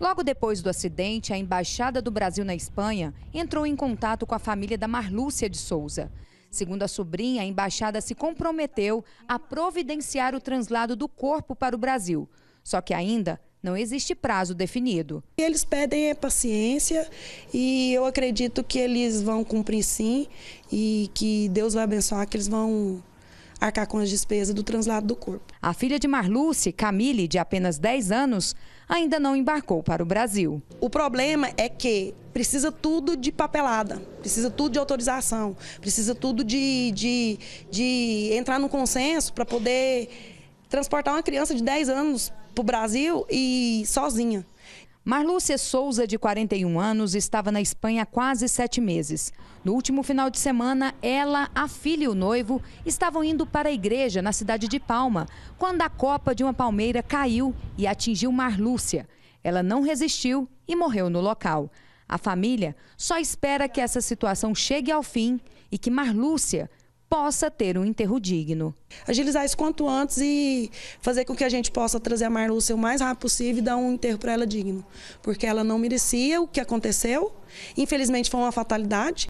Logo depois do acidente, a Embaixada do Brasil na Espanha entrou em contato com a família da Marlúcia de Souza. Segundo a sobrinha, a embaixada se comprometeu a providenciar o translado do corpo para o Brasil. Só que ainda não existe prazo definido. Eles pedem é, paciência e eu acredito que eles vão cumprir sim e que Deus vai abençoar, que eles vão arcar com as despesas do translado do corpo. A filha de Marluce, Camille, de apenas 10 anos, ainda não embarcou para o Brasil. O problema é que precisa tudo de papelada, precisa tudo de autorização, precisa tudo de, de, de entrar no consenso para poder transportar uma criança de 10 anos para o Brasil e sozinha. Marlúcia Souza, de 41 anos, estava na Espanha há quase sete meses. No último final de semana, ela, a filha e o noivo estavam indo para a igreja na cidade de Palma, quando a copa de uma palmeira caiu e atingiu Marlúcia. Ela não resistiu e morreu no local. A família só espera que essa situação chegue ao fim e que Marlúcia possa ter um enterro digno. Agilizar isso quanto antes e fazer com que a gente possa trazer a Marlúcia o mais rápido possível e dar um enterro para ela digno. Porque ela não merecia o que aconteceu. Infelizmente foi uma fatalidade,